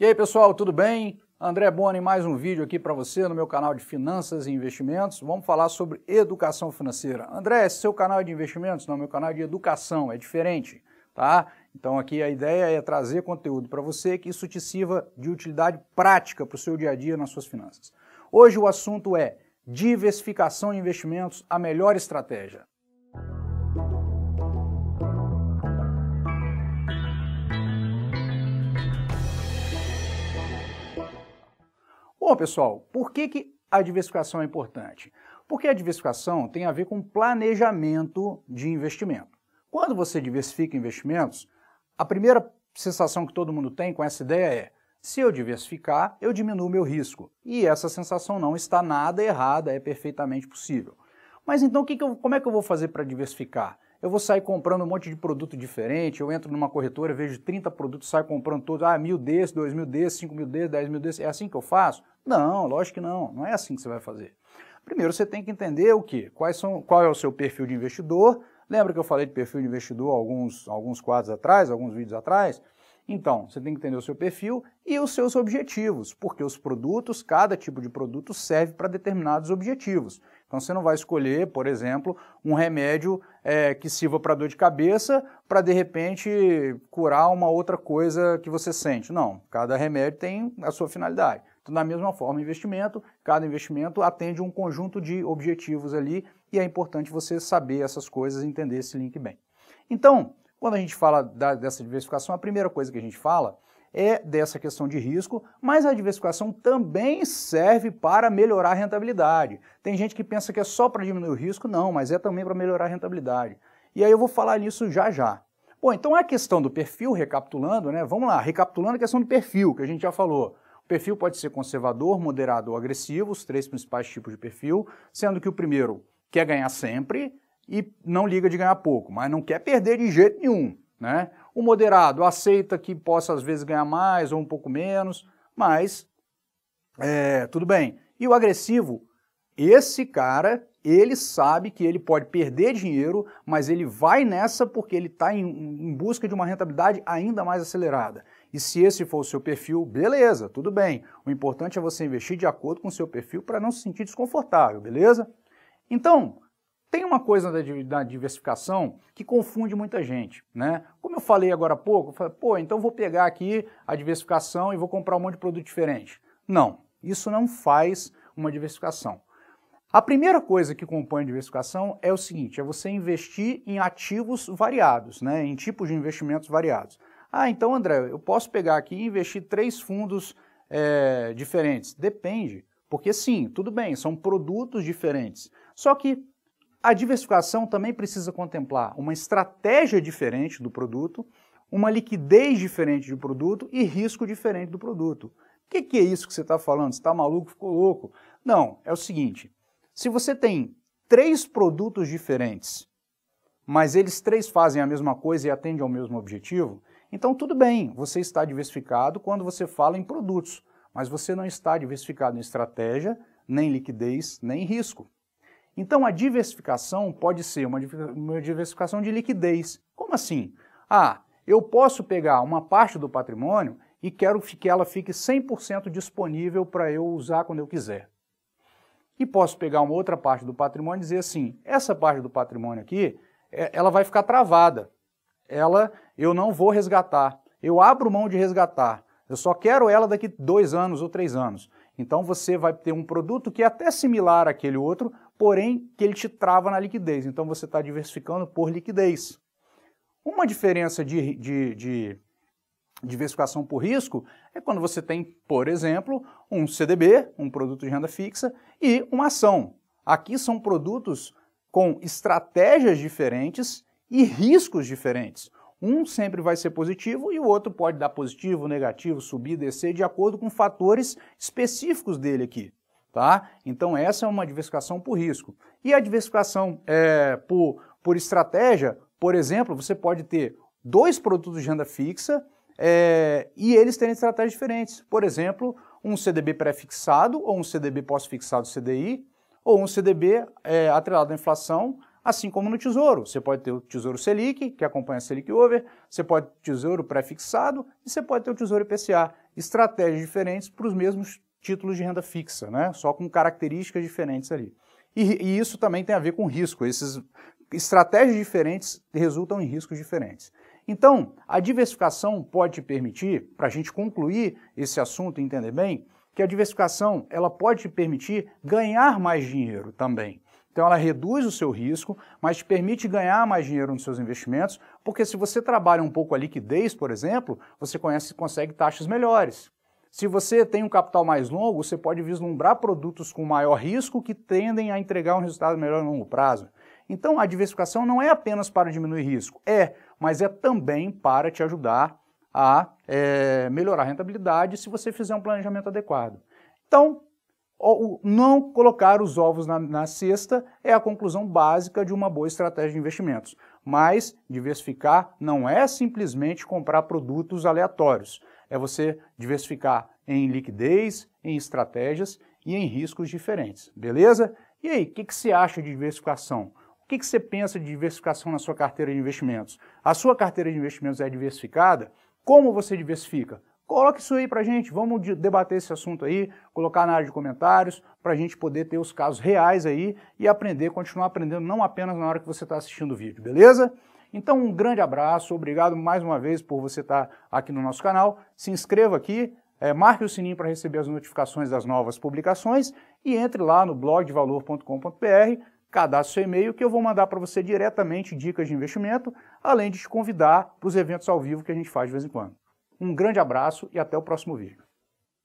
E aí, pessoal, tudo bem? André Boni, mais um vídeo aqui para você no meu canal de Finanças e Investimentos. Vamos falar sobre educação financeira. André, esse seu canal é de investimentos? Não, meu canal é de educação, é diferente, tá? Então aqui a ideia é trazer conteúdo para você que isso te sirva de utilidade prática para o seu dia a dia nas suas finanças. Hoje o assunto é diversificação em investimentos, a melhor estratégia. pessoal, por que, que a diversificação é importante? Porque a diversificação tem a ver com planejamento de investimento. Quando você diversifica investimentos, a primeira sensação que todo mundo tem com essa ideia é: se eu diversificar, eu diminuo meu risco. E essa sensação não está nada errada, é perfeitamente possível. Mas então, como é que eu vou fazer para diversificar? Eu vou sair comprando um monte de produto diferente, eu entro numa corretora, vejo 30 produtos, saio comprando todos, ah, mil desses, dois mil desses, cinco mil desses, dez mil desses, é assim que eu faço? Não, lógico que não, não é assim que você vai fazer. Primeiro você tem que entender o que, quais são, qual é o seu perfil de investidor. Lembra que eu falei de perfil de investidor alguns, alguns quadros atrás, alguns vídeos atrás? Então, você tem que entender o seu perfil e os seus objetivos, porque os produtos, cada tipo de produto serve para determinados objetivos. Então, você não vai escolher, por exemplo, um remédio é, que sirva para dor de cabeça para de repente curar uma outra coisa que você sente. Não, cada remédio tem a sua finalidade. Então, da mesma forma, investimento, cada investimento atende um conjunto de objetivos ali e é importante você saber essas coisas e entender esse link bem. Então, quando a gente fala da, dessa diversificação, a primeira coisa que a gente fala é dessa questão de risco, mas a diversificação também serve para melhorar a rentabilidade. Tem gente que pensa que é só para diminuir o risco, não, mas é também para melhorar a rentabilidade. E aí eu vou falar nisso já já. Bom, então a questão do perfil, recapitulando, né? Vamos lá, recapitulando a questão do perfil, que a gente já falou. O perfil pode ser conservador, moderado ou agressivo, os três principais tipos de perfil, sendo que o primeiro quer ganhar sempre, e não liga de ganhar pouco, mas não quer perder de jeito nenhum. Né? O moderado aceita que possa às vezes ganhar mais ou um pouco menos, mas é, tudo bem. E o agressivo, esse cara, ele sabe que ele pode perder dinheiro, mas ele vai nessa porque ele está em, em busca de uma rentabilidade ainda mais acelerada. E se esse for o seu perfil, beleza, tudo bem. O importante é você investir de acordo com o seu perfil para não se sentir desconfortável, beleza? Então, tem uma coisa da, diversificação que confunde muita gente, né? Como eu falei agora há pouco, falei, pô, então vou pegar aqui a diversificação e vou comprar um monte de produto diferente. Não, isso não faz uma diversificação. A primeira coisa que compõe diversificação é o seguinte, é você investir em ativos variados, né? Em tipos de investimentos variados. Ah, então André, eu posso pegar aqui e investir três fundos é, diferentes? Depende, porque sim, tudo bem, são produtos diferentes. Só que a diversificação também precisa contemplar uma estratégia diferente do produto, uma liquidez diferente do produto e risco diferente do produto. O que, que, é isso que você está falando? Você está maluco, ficou louco? Não, é o seguinte: se você tem três produtos diferentes, mas eles três fazem a mesma coisa e atendem ao mesmo objetivo, então tudo bem, você está diversificado quando você fala em produtos, mas você não está diversificado em estratégia, nem liquidez, nem risco. Então a diversificação pode ser uma, diversificação de liquidez. Como assim? Ah, eu posso pegar uma parte do patrimônio e quero que ela fique 100% disponível para eu usar quando eu quiser. E posso pegar uma outra parte do patrimônio e dizer assim: essa parte do patrimônio aqui, é, ela vai ficar travada. Ela eu não vou resgatar. Eu abro mão de resgatar. Eu só quero ela daqui dois anos ou três anos. Então você vai ter um produto que é até similar àquele outro, porém que ele te trava na liquidez. Então você está diversificando por liquidez. Uma diferença de, de, de diversificação por risco é quando você tem, por exemplo, um CDB, um produto de renda fixa, e uma ação. Aqui são produtos com estratégias diferentes e riscos diferentes. Um sempre vai ser positivo e o outro pode dar positivo, negativo, subir, descer, de acordo com fatores específicos dele aqui. Tá? Então essa é uma diversificação por risco. E a diversificação é, por, por estratégia, por exemplo, você pode ter dois produtos de renda fixa é, e eles terem estratégias diferentes. Por exemplo, um CDB pré-fixado ou um CDB pós-fixado CDI ou um CDB é, atrelado à inflação, assim como no Tesouro. Você pode ter o Tesouro Selic, que acompanha a Selic Over, você pode ter o Tesouro pré-fixado e você pode ter o Tesouro IPCA. Estratégias diferentes para os mesmos títulos de renda fixa, né? só com características diferentes ali. E, e isso também tem a ver com risco. Essas estratégias diferentes resultam em riscos diferentes. Então, a diversificação pode permitir, para a gente concluir esse assunto e entender bem, que a diversificação ela pode permitir ganhar mais dinheiro também. Então ela reduz o seu risco, mas te permite ganhar mais dinheiro nos seus investimentos, porque se você trabalha um pouco a liquidez, por exemplo, você conhece, consegue taxas melhores. Se você tem um capital mais longo, você pode vislumbrar produtos com maior risco que tendem a entregar um resultado melhor a longo prazo. Então, a diversificação não é apenas para diminuir risco, é, mas é também para te ajudar a é, melhorar a rentabilidade se você fizer um planejamento adequado. Então, não colocar os ovos na, na cesta é a conclusão básica de uma boa estratégia de investimentos. Mas diversificar não é simplesmente comprar produtos aleatórios é você diversificar em liquidez, em estratégias e em riscos diferentes, beleza? E aí, o que, que você acha de diversificação? O que, que você pensa de diversificação na sua carteira de investimentos? A sua carteira de investimentos é diversificada? Como você diversifica? Coloque isso aí para gente, vamos debater esse assunto aí, colocar na área de comentários, para a gente poder ter os casos reais aí e aprender, continuar aprendendo, não apenas na hora que você está assistindo o vídeo, beleza? Então, um grande abraço, obrigado mais uma vez por você estar aqui no nosso canal. Se inscreva aqui, é, marque o sininho para receber as notificações das novas publicações e entre lá no blogdevalor.com.br, cadastre seu e-mail que eu vou mandar para você diretamente dicas de investimento, além de te convidar para os eventos ao vivo que a gente faz de vez em quando. Um grande abraço e até o próximo vídeo.